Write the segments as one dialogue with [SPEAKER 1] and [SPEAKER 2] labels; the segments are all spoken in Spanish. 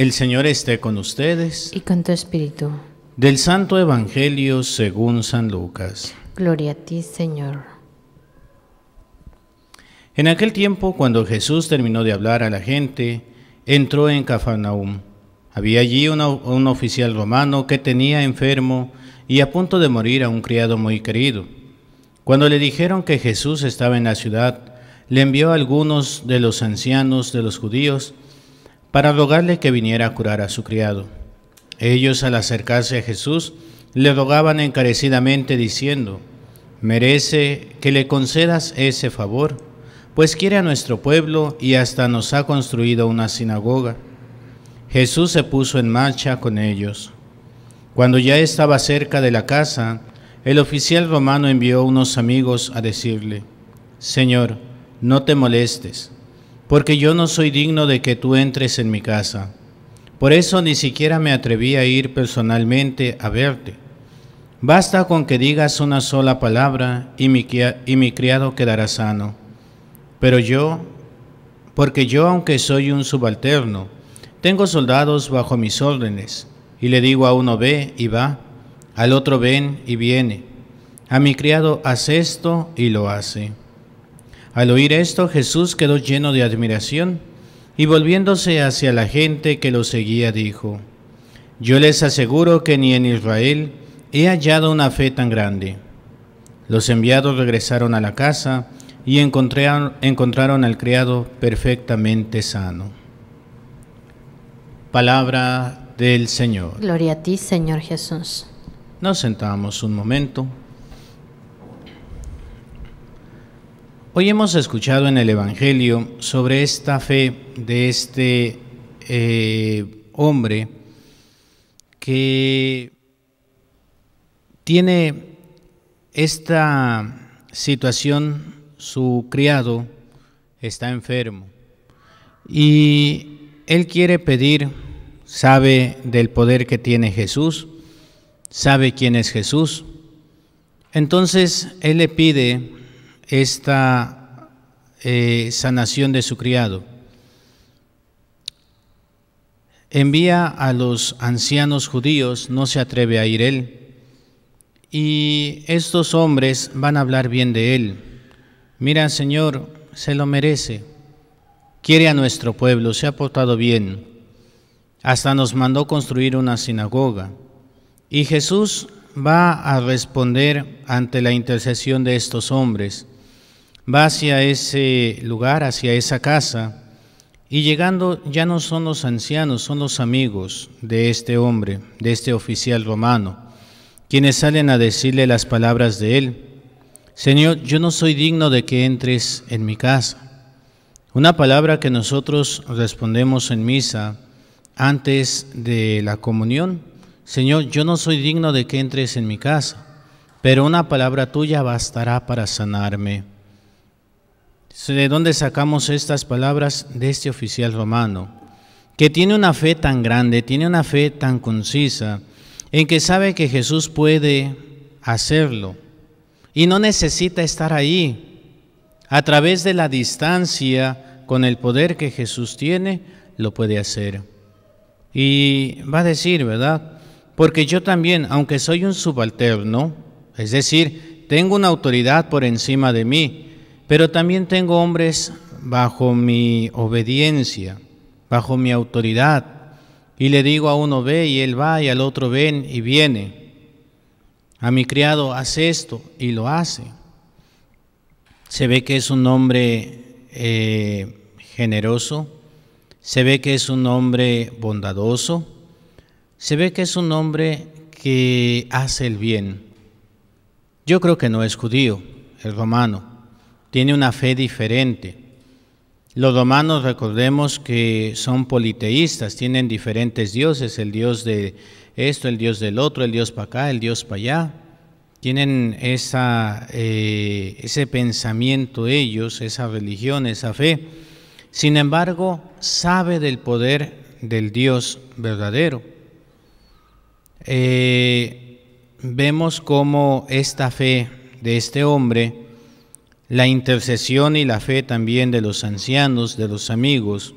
[SPEAKER 1] El Señor esté con ustedes. Y con tu espíritu. Del Santo Evangelio según San Lucas. Gloria a ti, Señor. En aquel tiempo, cuando Jesús terminó de hablar a la gente, entró en Cafarnaúm. Había allí un oficial romano que tenía enfermo y a punto de morir a un criado muy querido. Cuando le dijeron que Jesús estaba en la ciudad, le envió a algunos de los ancianos de los judíos, para rogarle que viniera a curar a su criado. Ellos al acercarse a Jesús le rogaban encarecidamente diciendo, merece que le concedas ese favor, pues quiere a nuestro pueblo y hasta nos ha construido una sinagoga. Jesús se puso en marcha con ellos. Cuando ya estaba cerca de la casa, el oficial romano envió unos amigos a decirle, Señor, no te molestes porque yo no soy digno de que tú entres en mi casa. Por eso ni siquiera me atreví a ir personalmente a verte. Basta con que digas una sola palabra y mi, criado quedará sano. Pero yo, porque yo aunque soy un subalterno, tengo soldados bajo mis órdenes, y le digo a uno ve y va, al otro ven y viene, a mi criado haz esto y lo hace. Al oír esto, Jesús quedó lleno de admiración y volviéndose hacia la gente que lo seguía, dijo, Yo les aseguro que ni en Israel he hallado una fe tan grande. Los enviados regresaron a la casa y encontraron, al criado perfectamente sano. Palabra del Señor. Gloria a ti, Señor Jesús. Nos sentamos un momento. Hoy hemos escuchado en el Evangelio sobre esta fe de este eh, hombre que tiene esta situación, su criado está enfermo y él quiere pedir, sabe del poder que tiene Jesús, sabe quién es Jesús, entonces él le pide esta eh, sanación de su criado. Envía a los ancianos judíos, no se atreve a ir él, y estos hombres van a hablar bien de él. Mira, Señor, se lo merece, quiere a nuestro pueblo, se ha portado bien, hasta nos mandó construir una sinagoga. Y Jesús va a responder ante la intercesión de estos hombres va hacia ese lugar, hacia esa casa, y llegando ya no son los ancianos, son los amigos de este hombre, de este oficial romano, quienes salen a decirle las palabras de él. Señor, yo no soy digno de que entres en mi casa. Una palabra que nosotros respondemos en misa antes de la comunión. Señor, yo no soy digno de que entres en mi casa, pero una palabra tuya bastará para sanarme. ¿De dónde sacamos estas palabras de este oficial romano? Que tiene una fe tan grande, tiene una fe tan concisa, en que sabe que Jesús puede hacerlo y no necesita estar ahí. A través de la distancia, con el poder que Jesús tiene, lo puede hacer. Y va a decir, ¿verdad? Porque yo también, aunque soy un subalterno, es decir, tengo una autoridad por encima de mí, pero también tengo hombres bajo mi obediencia, bajo mi autoridad. Y le digo a uno ve y él va y al otro ven y viene. A mi criado hace esto y lo hace. Se ve que es un hombre eh, generoso, se ve que es un hombre bondadoso, se ve que es un hombre que hace el bien. Yo creo que no es judío, es romano tiene una fe diferente. Los romanos, recordemos que son politeístas, tienen diferentes dioses, el dios de esto, el dios del otro, el dios para acá, el dios para allá. Tienen esa, eh, ese pensamiento ellos, esa religión, esa fe. Sin embargo, sabe del poder del Dios verdadero. Eh, vemos cómo esta fe de este hombre la intercesión y la fe también de los ancianos, de los amigos,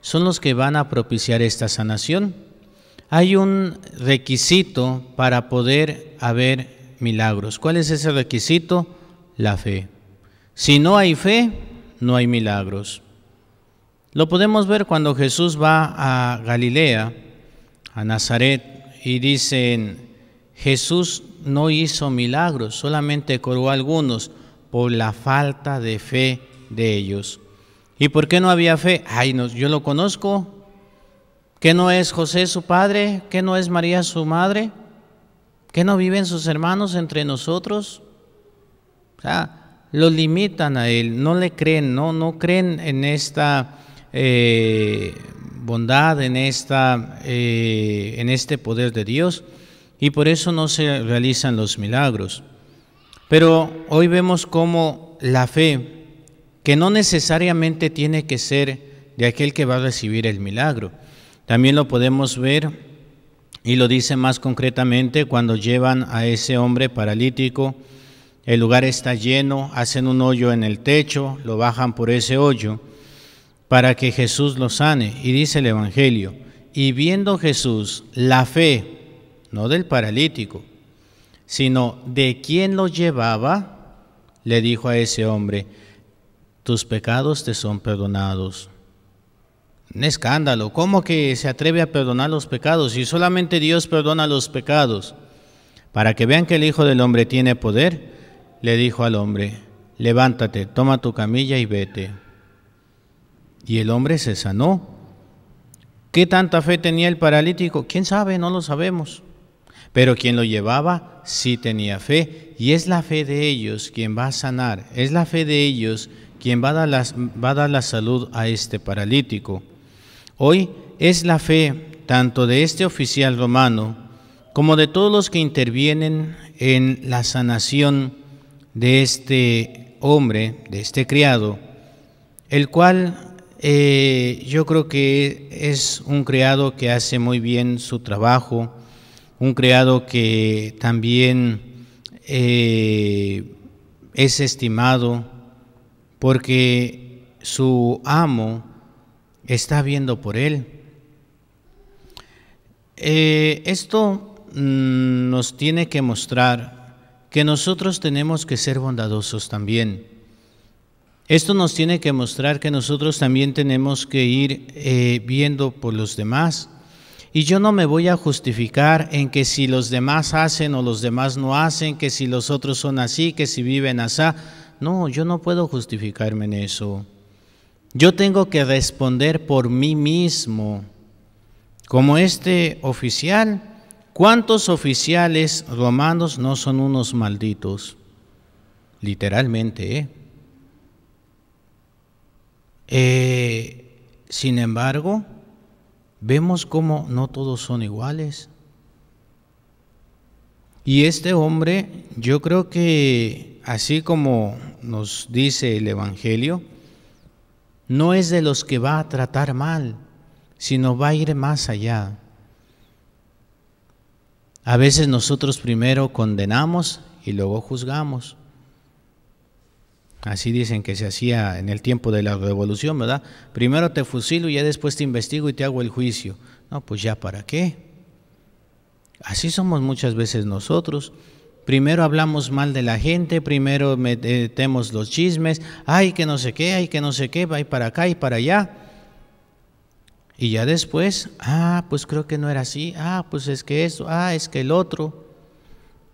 [SPEAKER 1] son los que van a propiciar esta sanación. Hay un requisito para poder haber milagros. ¿Cuál es ese requisito? La fe. Si no hay fe, no hay milagros. Lo podemos ver cuando Jesús va a Galilea, a Nazaret, y dicen, Jesús no hizo milagros, solamente curó algunos por la falta de fe de ellos. ¿Y por qué no había fe? Ay, yo lo conozco. ¿Que no es José su padre? ¿Que no es María su madre? ¿Que no viven sus hermanos entre nosotros? lo limitan a él, no le creen, no, no creen en esta eh, bondad, en, esta, eh, en este poder de Dios y por eso no se realizan los milagros. Pero hoy vemos cómo la fe, que no necesariamente tiene que ser de aquel que va a recibir el milagro, también lo podemos ver y lo dice más concretamente cuando llevan a ese hombre paralítico, el lugar está lleno, hacen un hoyo en el techo, lo bajan por ese hoyo para que Jesús lo sane. Y dice el Evangelio, y viendo Jesús la fe, no del paralítico, sino de quien lo llevaba, le dijo a ese hombre, tus pecados te son perdonados. Un escándalo, ¿cómo que se atreve a perdonar los pecados? Y solamente Dios perdona los pecados. Para que vean que el Hijo del Hombre tiene poder, le dijo al hombre, levántate, toma tu camilla y vete. Y el hombre se sanó. ¿Qué tanta fe tenía el paralítico? ¿Quién sabe? No lo sabemos. Pero quien lo llevaba sí tenía fe, y es la fe de ellos quien va a sanar, es la fe de ellos quien va a dar, va a dar la salud a este paralítico. Hoy es la fe tanto de este oficial romano como de todos los que intervienen en la sanación de este hombre, de este criado, el cual eh, yo creo que es un criado que hace muy bien su trabajo, un criado que también eh, es estimado porque su amo está viendo por él. Eh, esto mm, nos tiene que mostrar que nosotros tenemos que ser bondadosos también. Esto nos tiene que mostrar que nosotros también tenemos que ir eh, viendo por los demás y yo no me voy a justificar en que si los demás hacen o los demás no hacen, que si los otros son así, que si viven así. No, yo no puedo justificarme en eso. Yo tengo que responder por mí mismo. Como este oficial, ¿cuántos oficiales romanos no son unos malditos? Literalmente, ¿eh? eh sin embargo, Vemos cómo no todos son iguales. Y este hombre, yo creo que así como nos dice el Evangelio, no es de los que va a tratar mal, sino va a ir más allá. A veces nosotros primero condenamos y luego juzgamos. Así dicen que se hacía en el tiempo de la revolución, ¿verdad? Primero te fusilo y ya después te investigo y te hago el juicio. No, pues ya para qué. Así somos muchas veces nosotros. Primero hablamos mal de la gente, primero metemos los chismes, ay que no sé qué, ay que no sé qué, va para acá y para allá. Y ya después, ah, pues creo que no era así, ah, pues es que esto, ah, es que el otro.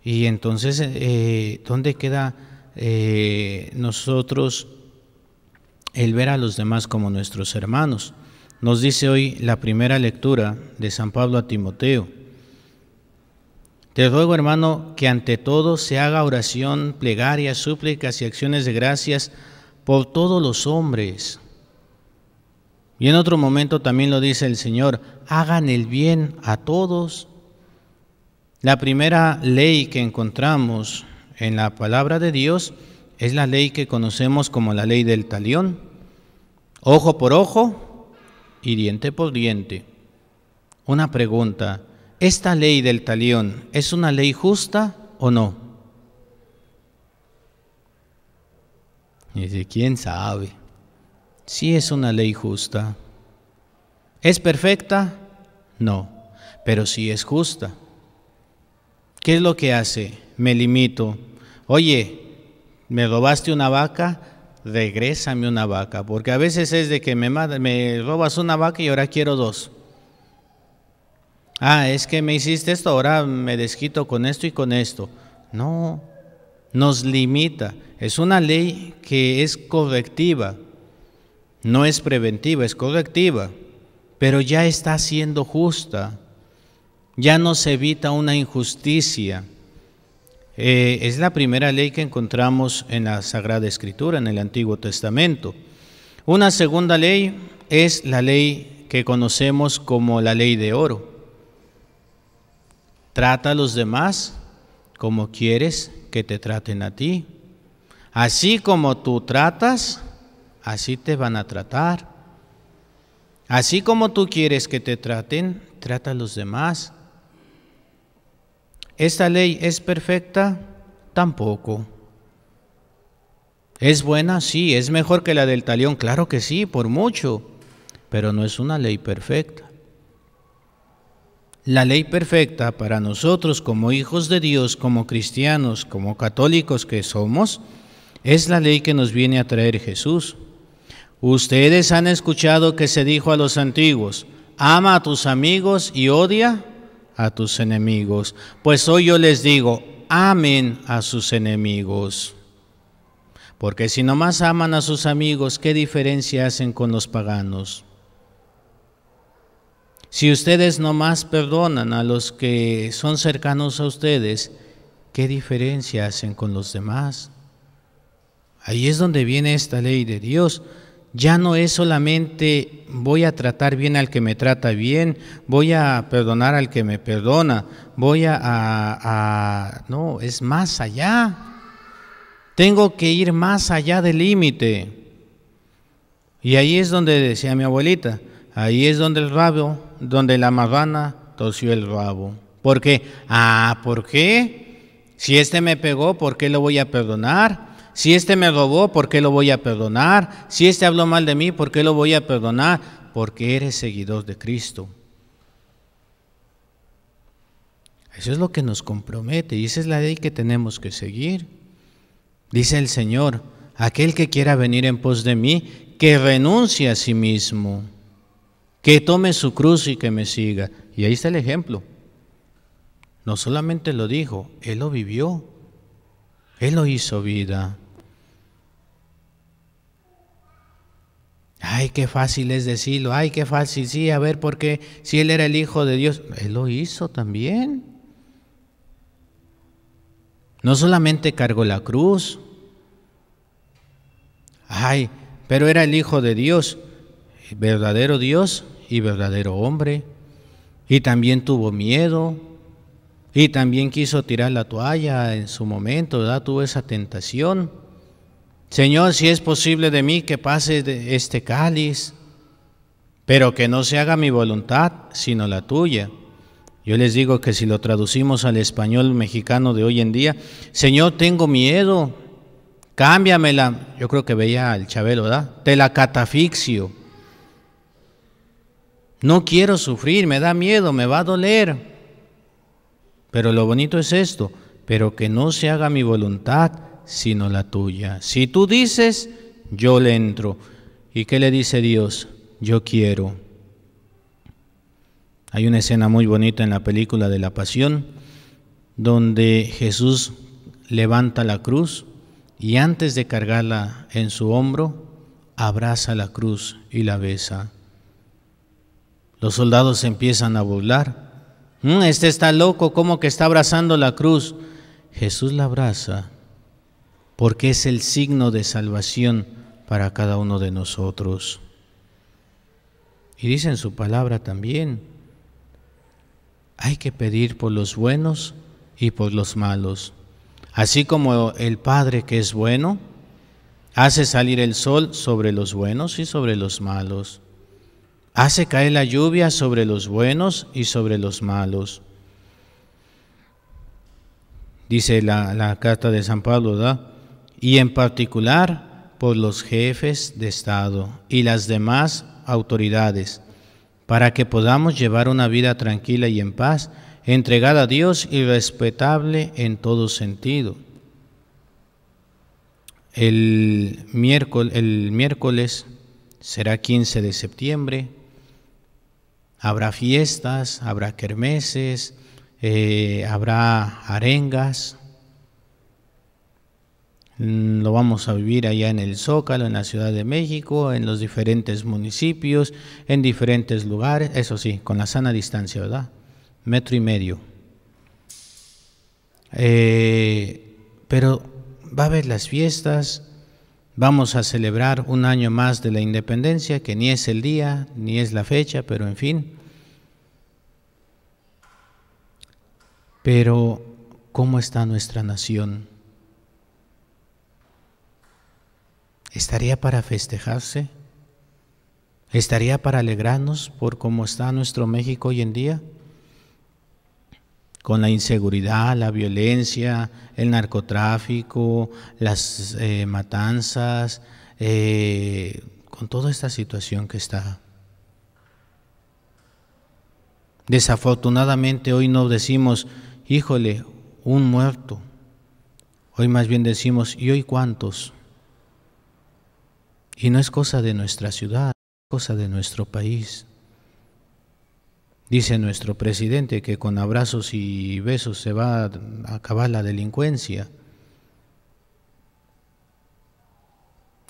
[SPEAKER 1] Y entonces, eh, ¿dónde queda? Eh, nosotros el ver a los demás como nuestros hermanos. Nos dice hoy la primera lectura de San Pablo a Timoteo. Te ruego, hermano, que ante todo se haga oración, plegarias, súplicas y acciones de gracias por todos los hombres. Y en otro momento también lo dice el Señor, hagan el bien a todos. La primera ley que encontramos en la palabra de Dios es la ley que conocemos como la ley del talión, ojo por ojo y diente por diente. Una pregunta, ¿esta ley del talión es una ley justa o no? dice, ¿quién sabe? Si es una ley justa. ¿Es perfecta? No, pero si es justa. ¿Qué es lo que hace? me limito. Oye, me robaste una vaca, regrésame una vaca, porque a veces es de que me, me robas una vaca y ahora quiero dos. Ah, es que me hiciste esto, ahora me desquito con esto y con esto. No, nos limita. Es una ley que es correctiva, no es preventiva, es correctiva, pero ya está siendo justa, ya nos evita una injusticia. Eh, es la primera ley que encontramos en la Sagrada Escritura, en el Antiguo Testamento. Una segunda ley es la ley que conocemos como la ley de oro. Trata a los demás como quieres que te traten a ti. Así como tú tratas, así te van a tratar. Así como tú quieres que te traten, trata a los demás. ¿Esta ley es perfecta? Tampoco. ¿Es buena? Sí. ¿Es mejor que la del talión? Claro que sí, por mucho. Pero no es una ley perfecta. La ley perfecta para nosotros como hijos de Dios, como cristianos, como católicos que somos, es la ley que nos viene a traer Jesús. Ustedes han escuchado que se dijo a los antiguos, ama a tus amigos y odia a tus enemigos, pues hoy yo les digo, amen a sus enemigos. Porque si nomás aman a sus amigos, ¿qué diferencia hacen con los paganos? Si ustedes nomás perdonan a los que son cercanos a ustedes, ¿qué diferencia hacen con los demás? Ahí es donde viene esta ley de Dios ya no es solamente voy a tratar bien al que me trata bien, voy a perdonar al que me perdona, voy a, no, es más allá. Tengo que ir más allá del límite. Y ahí es donde decía mi abuelita, ahí es donde el rabo, donde la marrana tosió el rabo. Porque, ah, ¿por qué? Si este me pegó, ¿por qué lo voy a perdonar? Si este me robó, ¿por qué lo voy a perdonar? Si este habló mal de mí, ¿por qué lo voy a perdonar? Porque eres seguidor de Cristo. Eso es lo que nos compromete y esa es la ley que tenemos que seguir. Dice el Señor, aquel que quiera venir en pos de mí, que renuncie a sí mismo, que tome su cruz y que me siga. Y ahí está el ejemplo. No solamente lo dijo, Él lo vivió, Él lo hizo vida. Ay, qué fácil es decirlo. Ay, qué fácil. Sí, a ver, porque si Él era el Hijo de Dios, Él lo hizo también. No solamente cargó la cruz. Ay, pero era el Hijo de Dios, verdadero Dios y verdadero hombre. Y también tuvo miedo. Y también quiso tirar la toalla en su momento, ¿verdad? Tuvo esa tentación. Señor, si es posible de mí que pase este cáliz, pero que no se haga mi voluntad, sino la tuya. Yo les digo que si lo traducimos al español mexicano de hoy en día, Señor, tengo miedo, cámbiamela. Yo creo que veía al Chabelo, ¿verdad? Te la catafixio. No quiero sufrir, me da miedo, me va a doler. Pero lo bonito es esto, pero que no se haga mi voluntad, sino la tuya. Si tú dices, yo le entro. ¿Y qué le dice Dios? Yo quiero. Hay una escena muy bonita en la película de la Pasión, donde Jesús levanta la cruz y antes de cargarla en su hombro, abraza la cruz y la besa. Los soldados empiezan a burlar. Mm, este está loco, como que está abrazando la cruz. Jesús la abraza porque es el signo de salvación para cada uno de nosotros. Y dice en su palabra también, hay que pedir por los buenos y por los malos. Así como el Padre que es bueno, hace salir el sol sobre los buenos y sobre los malos. Hace caer la lluvia sobre los buenos y sobre los malos. Dice la, carta de San Pablo, ¿verdad? y en particular por los jefes de Estado y las demás autoridades, para que podamos llevar una vida tranquila y en paz, entregada a Dios y respetable en todo sentido. El miércoles, el será 15 de septiembre, habrá fiestas, habrá kermeses, eh, habrá arengas, Mm, lo vamos a vivir allá en el Zócalo, en la Ciudad de México, en los diferentes municipios, en diferentes lugares, eso sí, con la sana distancia, ¿verdad? Metro y medio. Eh, pero va a haber las fiestas, vamos a celebrar un año más de la independencia, que ni es el día, ni es la fecha, pero en fin. Pero, ¿cómo está nuestra nación? ¿Estaría para festejarse? ¿Estaría para alegrarnos por cómo está nuestro México hoy en día? Con la inseguridad, la violencia, el narcotráfico, las eh, matanzas, eh, con toda esta situación que está. Desafortunadamente hoy no decimos, híjole, un muerto. Hoy más bien decimos, ¿y hoy cuántos? Y no es cosa de nuestra ciudad, es cosa de nuestro país. Dice nuestro presidente que con abrazos y besos se va a acabar la delincuencia.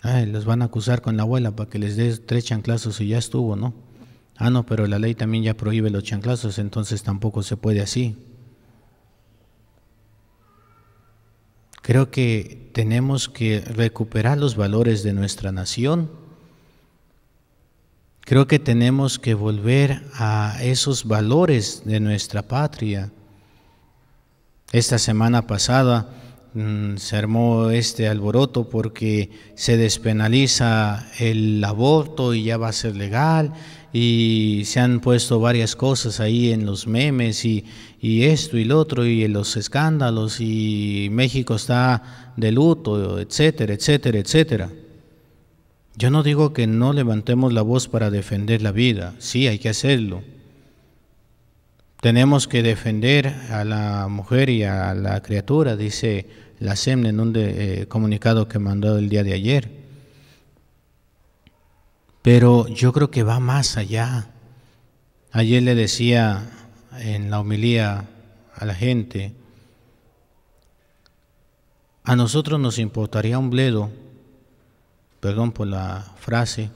[SPEAKER 1] Ay, los van a acusar con la abuela para que les dé tres chanclazos y ya estuvo, ¿no? Ah, no, pero la ley también ya prohíbe los chanclazos, entonces tampoco se puede así. Creo que tenemos que recuperar los valores de nuestra nación. Creo que tenemos que volver a esos valores de nuestra patria. Esta semana pasada mm, se armó este alboroto porque se despenaliza el aborto y ya va a ser legal y se han puesto varias cosas ahí en los memes y, esto y lo otro y en los escándalos y México está de luto, etcétera, etcétera, etcétera. Yo no digo que no levantemos la voz para defender la vida, sí hay que hacerlo. Tenemos que defender a la mujer y a la criatura, dice la Semne e en un eh, comunicado que mandó el día de ayer. Pero yo creo que va más allá. Ayer le decía en la homilía a la gente, a nosotros nos importaría un bledo, perdón por la frase,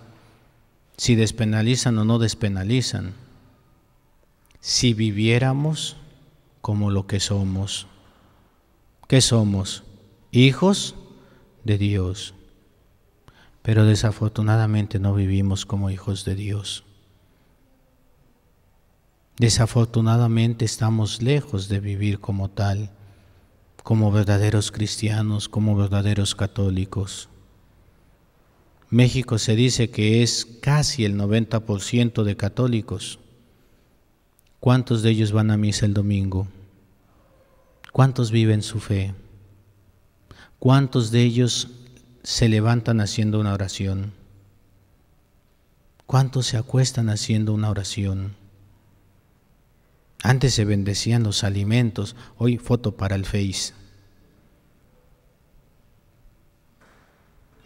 [SPEAKER 1] si despenalizan o no despenalizan, si viviéramos como lo que somos. ¿Qué somos? Hijos de Dios pero desafortunadamente no vivimos como hijos de Dios. Desafortunadamente estamos lejos de vivir como tal, como verdaderos cristianos, como verdaderos católicos. México se dice que es casi el 90% de católicos. ¿Cuántos de ellos van a misa el domingo? ¿Cuántos viven su fe? ¿Cuántos de ellos se levantan haciendo una oración? ¿Cuántos se acuestan haciendo una oración? Antes se bendecían los alimentos, hoy foto para el Face.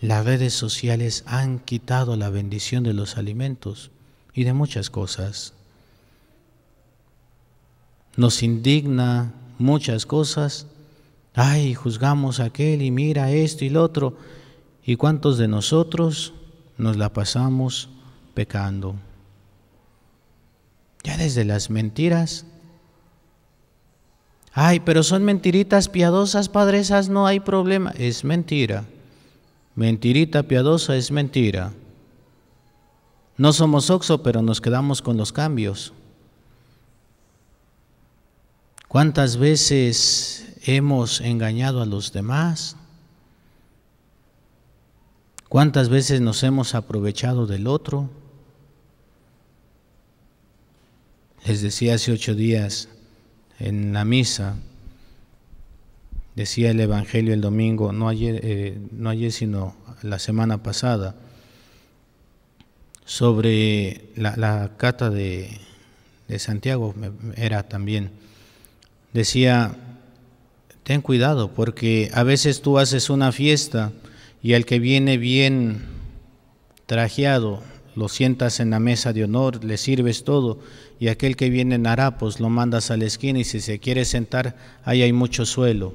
[SPEAKER 1] Las redes sociales han quitado la bendición de los alimentos y de muchas cosas. Nos indigna muchas cosas. Ay, juzgamos aquel y mira esto y lo otro. ¿Y cuántos de nosotros nos la pasamos pecando? Ya desde las mentiras. Ay, pero son mentiritas piadosas, padre, esas no hay problema. Es mentira. Mentirita piadosa es mentira. No somos oxo, pero nos quedamos con los cambios. ¿Cuántas veces hemos engañado a los demás? ¿Cuántas veces nos hemos aprovechado del otro? Les decía hace ocho días en la misa, decía el Evangelio el domingo, no ayer, eh, no ayer sino la semana pasada, sobre la, cata de, de Santiago, era también, decía, ten cuidado porque a veces tú haces una fiesta, y al que viene bien trajeado, lo sientas en la mesa de honor, le sirves todo, y aquel que viene en harapos lo mandas a la esquina y si se quiere sentar, ahí hay mucho suelo.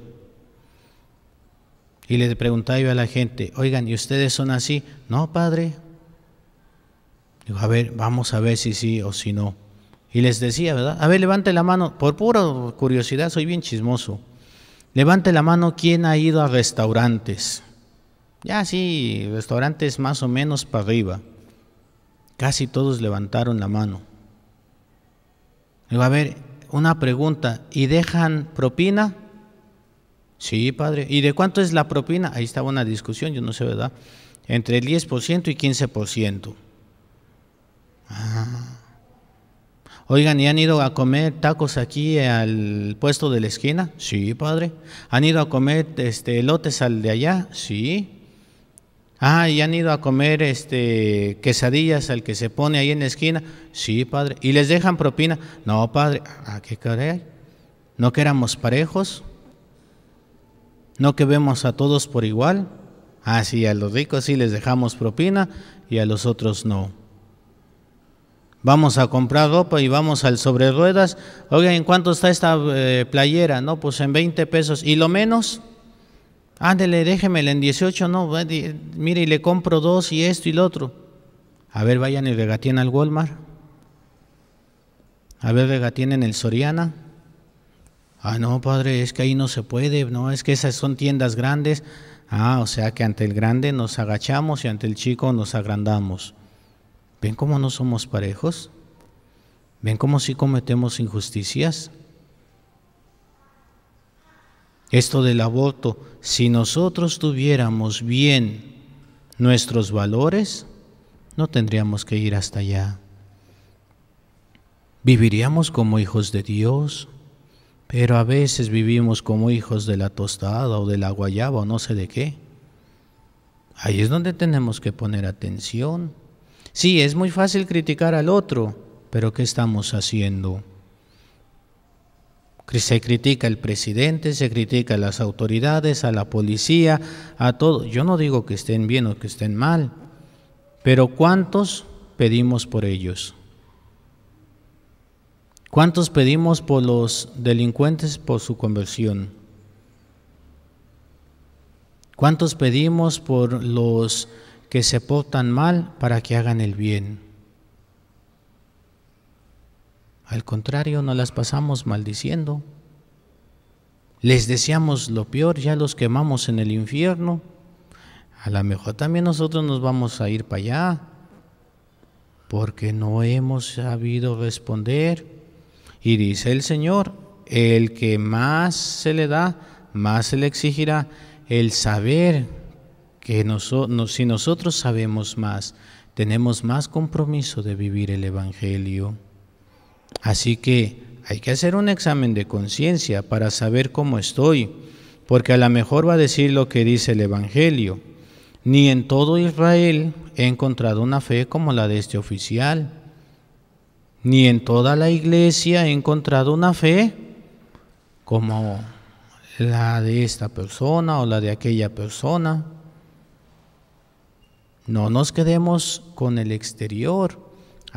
[SPEAKER 1] Y le preguntaba yo a la gente, oigan, ¿y ustedes son así? No, padre. Digo, a ver, vamos a ver si sí o si no. Y les decía, ¿verdad? A ver, levante la mano, por pura curiosidad, soy bien chismoso. Levante la mano, ¿quién ha ido a restaurantes? Ya sí, restaurantes más o menos para arriba. Casi todos levantaron la mano. Va a ver, una pregunta. ¿Y dejan propina? Sí, padre. ¿Y de cuánto es la propina? Ahí estaba una discusión, yo no sé, ¿verdad? Entre el 10% y 15%. Ah. Oigan, ¿y han ido a comer tacos aquí al puesto de la esquina? Sí, padre. ¿Han ido a comer este, lotes al de allá? Sí. Ah, y han ido a comer este quesadillas al que se pone ahí en la esquina. Sí, padre. ¿Y les dejan propina? No, padre. ¿A ah, qué caray? ¿No que éramos parejos? ¿No que vemos a todos por igual? Ah, sí, a los ricos sí les dejamos propina y a los otros no. Vamos a comprar ropa y vamos al sobre ruedas. Oiga, ¿en cuánto está esta eh, playera? No, pues en 20 pesos. ¿Y lo menos? Ándele, déjeme en 18, no, mire, y le compro dos y esto y lo otro. A ver, vayan y regatien al Walmart. A ver, regatien en el Soriana. Ah, no, padre, es que ahí no se puede, no, es que esas son tiendas grandes. Ah, o sea que ante el grande nos agachamos y ante el chico nos agrandamos. ¿Ven cómo no somos parejos? ¿Ven cómo sí cometemos injusticias? Esto del aborto, si nosotros tuviéramos bien nuestros valores, no tendríamos que ir hasta allá. Viviríamos como hijos de Dios, pero a veces vivimos como hijos de la tostada o de la guayaba o no sé de qué. Ahí es donde tenemos que poner atención. Sí, es muy fácil criticar al otro, pero ¿qué estamos haciendo? Se critica al presidente, se critica a las autoridades, a la policía, a todo. Yo no digo que estén bien o que estén mal, pero ¿cuántos pedimos por ellos? ¿Cuántos pedimos por los delincuentes por su conversión? ¿Cuántos pedimos por los que se portan mal para que hagan el bien? Al contrario, nos las pasamos maldiciendo. Les deseamos lo peor, ya los quemamos en el infierno. A lo mejor también nosotros nos vamos a ir para allá, porque no hemos sabido responder. Y dice el Señor, el que más se le da, más se le exigirá el saber que si nosotros sabemos más, tenemos más compromiso de vivir el Evangelio. Así que hay que hacer un examen de conciencia para saber cómo estoy, porque a lo mejor va a decir lo que dice el Evangelio. Ni en todo Israel he encontrado una fe como la de este oficial. Ni en toda la iglesia he encontrado una fe como la de esta persona o la de aquella persona. No nos quedemos con el exterior.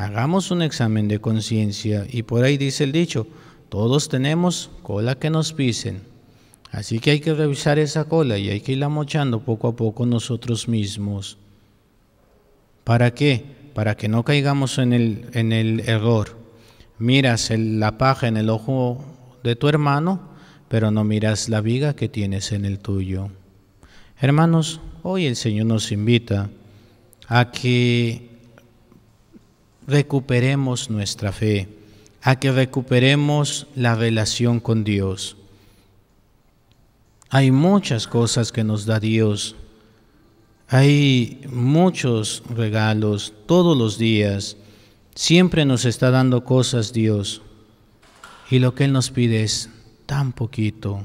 [SPEAKER 1] Hagamos un examen de conciencia y por ahí dice el dicho, todos tenemos cola que nos pisen. Así que hay que revisar esa cola y hay que irla mochando poco a poco nosotros mismos. ¿Para qué? Para que no caigamos en el, en el error. Miras la paja en el ojo de tu hermano, pero no miras la viga que tienes en el tuyo. Hermanos, hoy el Señor nos invita a que recuperemos nuestra fe, a que recuperemos la relación con Dios. Hay muchas cosas que nos da Dios. Hay muchos regalos todos los días. Siempre nos está dando cosas Dios. Y lo que Él nos pide es tan poquito.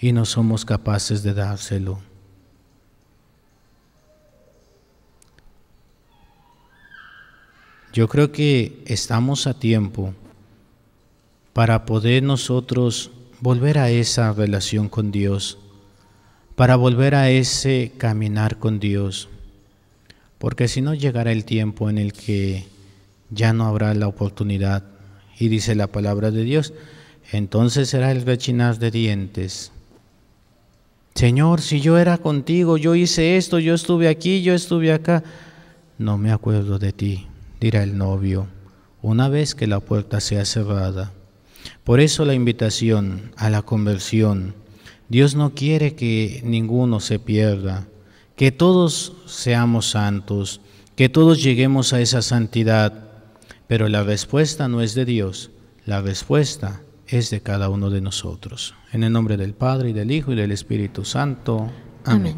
[SPEAKER 1] Y no somos capaces de dárselo. Yo creo que estamos a tiempo para poder nosotros volver a esa relación con Dios, para volver a ese caminar con Dios, porque si no llegará el tiempo en el que ya no habrá la oportunidad, y dice la palabra de Dios, entonces será el rechinar de dientes. Señor, si yo era contigo, yo hice esto, yo estuve aquí, yo estuve acá, no me acuerdo de ti dirá el novio, una vez que la puerta sea cerrada. Por eso la invitación a la conversión. Dios no quiere que ninguno se pierda, que todos seamos santos, que todos lleguemos a esa santidad, pero la respuesta no es de Dios, la respuesta es de cada uno de nosotros. En el nombre del Padre, y del Hijo, y del Espíritu Santo. Amén. Amén.